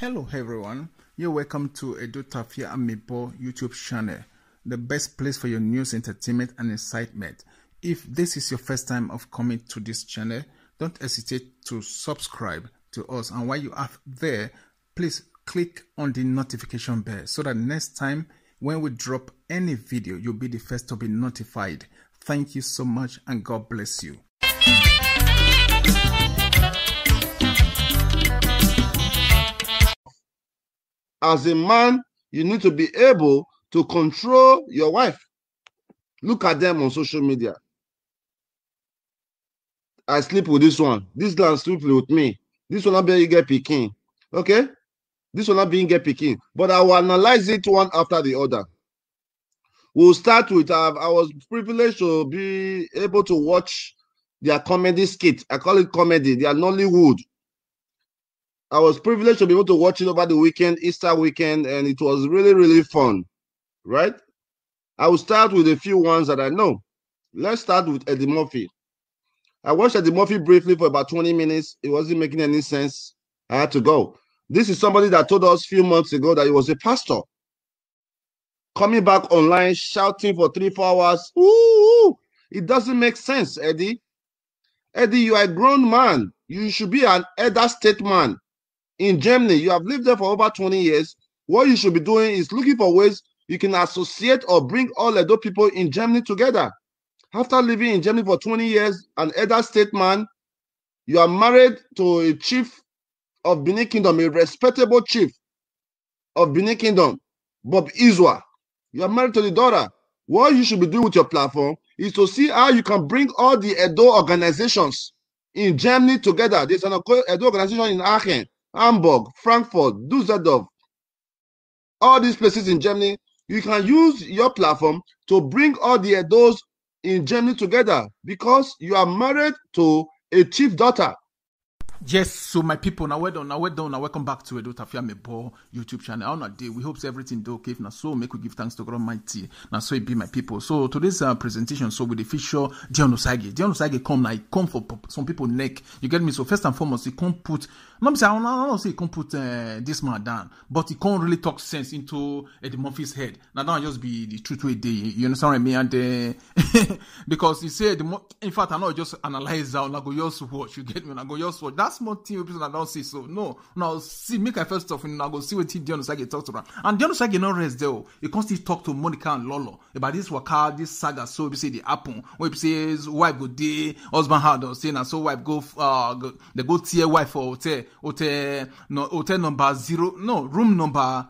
Hello everyone, you're welcome to Edu Tafia Amipo YouTube channel, the best place for your news, entertainment and excitement. If this is your first time of coming to this channel, don't hesitate to subscribe to us and while you are there, please click on the notification bell so that next time when we drop any video, you'll be the first to be notified. Thank you so much and God bless you. as a man, you need to be able to control your wife. Look at them on social media. I sleep with this one. This one sleep with me. This will not be being get picking. Okay? This will not be being get picking. But I will analyze it one after the other. We'll start with I, I was privileged to be able to watch their comedy skit. I call it comedy. They are Nollywood. I was privileged to be able to watch it over the weekend, Easter weekend, and it was really, really fun, right? I will start with a few ones that I know. Let's start with Eddie Murphy. I watched Eddie Murphy briefly for about 20 minutes. It wasn't making any sense. I had to go. This is somebody that told us a few months ago that he was a pastor. Coming back online, shouting for three, four hours. Ooh, it doesn't make sense, Eddie. Eddie, you are a grown man. You should be an elder statesman in Germany, you have lived there for over 20 years. What you should be doing is looking for ways you can associate or bring all Edo people in Germany together. After living in Germany for 20 years, an state statesman, you are married to a chief of Benin Kingdom, a respectable chief of Benin Kingdom, Bob Izwa. You are married to the daughter. What you should be doing with your platform is to see how you can bring all the Edo organizations in Germany together. There's an Edo organization in Aachen. Hamburg, Frankfurt, Dusseldorf, all these places in Germany, you can use your platform to bring all the those in Germany together because you are married to a chief daughter. Yes, so my people, now we're done, now we're done, now welcome back to Edo Tafia Mebo YouTube channel. On a day, we hope everything do okay. Now, so, make we give thanks to God Almighty. Now so it be my people. So today's uh, presentation, so with the feature Dion Osage. Dion Osage come now, he come for some people neck. You get me? So first and foremost, he can't put, say, I don't say he can't put uh, this man down, but he can't really talk sense into Eddie Murphy's head. Now that just be the truth way day. You understand what I mean? And uh, because he said, in fact, I know just analyze that, I go just watch. You get me? I go just watch. That dat small tin wey person na don see so no now see make i first off una go see wetin dion osage talk to am and dion osage not rest there oh. he e still talk to monica and lolo about dis waka this saga so we be say dey happen we be say wife go dey husband hard on saying and so wife go uh, go dey go tear wife for hotel hotel no hotel number zero no room number.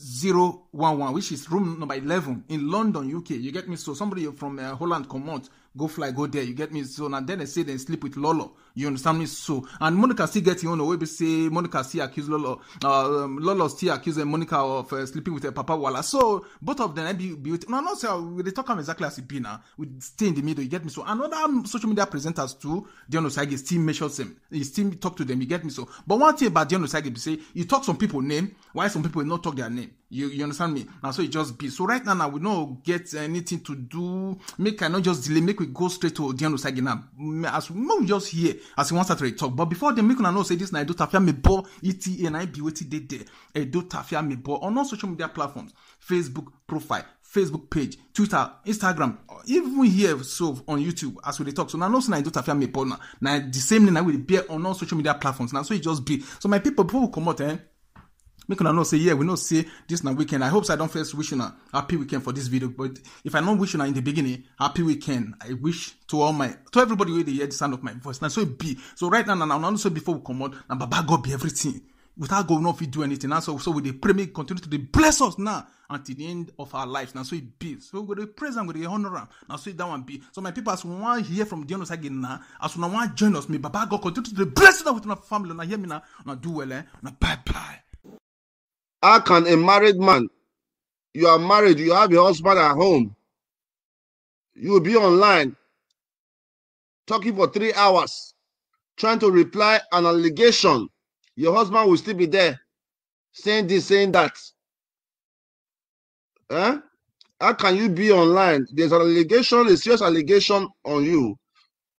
zero one one which is room number eleven in London, UK. You get me? So somebody from uh, Holland come out Go fly, go there. You get me? So and then they say they sleep with Lolo. You understand me? So and Monica still getting you know we say Monica still accuse Lolo. Uh, um, Lolo still accuse uh, Monica of uh, sleeping with her uh, papa Wala. So both of them be be with. No, no, sir. So, they talk exactly as it be now. We stay in the middle. You get me? So another social media presenters too. Dion Osage still measures them. He still talk to them. You get me? So but one thing about Dion Osage, be say he talk some people name. Why some people not talk their name? you you understand me na so e just be so right now na we no get anything to do make i no just delay make we go straight to odiano sagi now as make we just hear as we wan start to dey talk but before then make una know say this na edo tafiamebo eta na be wetin dey there edo tafiamebo on all social media platforms facebook profile facebook page twitter instagram even here so on youtube as we dey talk so na no say na edo tafiamebo na na the same name na we dey bear on all social media platforms na so e just be so my people before we comot eh make una know say yeah we know say this na weekend i hope say i don first wish una happy weekend for this video but if i not wish una in the beginning happy weekend i wish to all my to everybody wey dey hear the sound of my voice na so e be so right now na una know say before we comot na baba god be everything without god we no fit do anything na so so we dey pray make continue to dey bless us now until the end of our lives na so e be so we go dey praise am we dey honour am na so that one be so my people as una wan hear from Dionne again na as una wan join us may baba god continue to dey bless una with una family una hear me na una do well eh una bye bye. How can a married man, you are married, you have your husband at home, you will be online talking for three hours, trying to reply an allegation. Your husband will still be there saying this, saying that. Huh? Eh? How can you be online? There's an allegation, a serious allegation on you.